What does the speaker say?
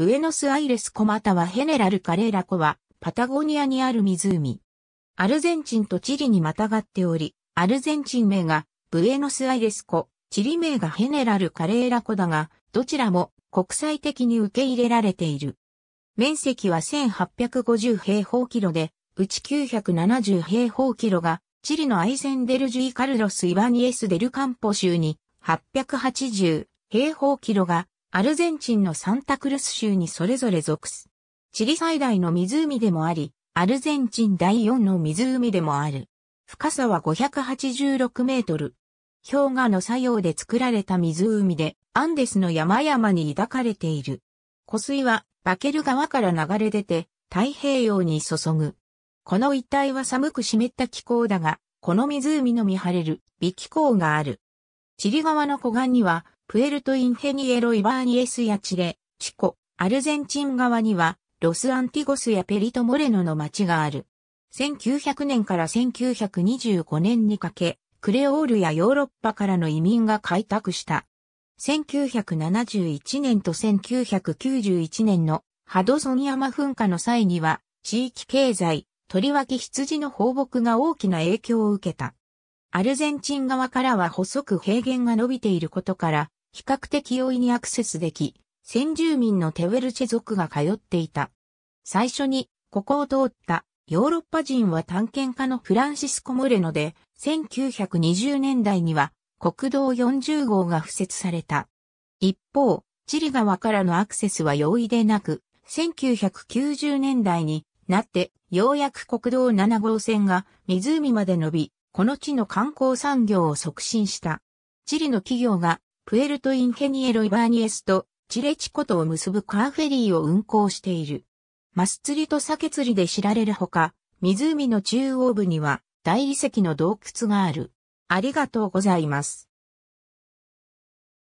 ブエノスアイレス湖またはヘネラルカレーラ湖はパタゴニアにある湖。アルゼンチンとチリにまたがっており、アルゼンチン名がブエノスアイレス湖、チリ名がヘネラルカレーラ湖だが、どちらも国際的に受け入れられている。面積は1850平方キロで、うち970平方キロが、チリのアイゼンデルジュイ・カルロス・イバニエス・デルカンポ州に、880平方キロが、アルゼンチンのサンタクルス州にそれぞれ属す。チリ最大の湖でもあり、アルゼンチン第4の湖でもある。深さは586メートル。氷河の作用で作られた湖で、アンデスの山々に抱かれている。湖水は、バケル川から流れ出て、太平洋に注ぐ。この一帯は寒く湿った気候だが、この湖の見晴れる、微気候がある。チリ側の湖岸には、プエルトインヘニエロ・イバーニエスやチレ、チコ、アルゼンチン側には、ロス・アンティゴスやペリト・モレノの町がある。1900年から1925年にかけ、クレオールやヨーロッパからの移民が開拓した。1971年と1991年のハドソン山噴火の際には、地域経済、とりわけ羊の放牧が大きな影響を受けた。アルゼンチン側からは細く平原が伸びていることから、比較的容易にアクセスでき、先住民のテウェルチェ族が通っていた。最初に、ここを通ったヨーロッパ人は探検家のフランシスコ・モレノで、1920年代には国道40号が付設された。一方、チリ側からのアクセスは容易でなく、1990年代になってようやく国道7号線が湖まで伸び、この地の観光産業を促進した。チリの企業がプエルトインヘニエロ・イバーニエスとチレチコとを結ぶカーフェリーを運行している。マス釣りとサケ釣りで知られるほか、湖の中央部には大理石の洞窟がある。ありがとうございます。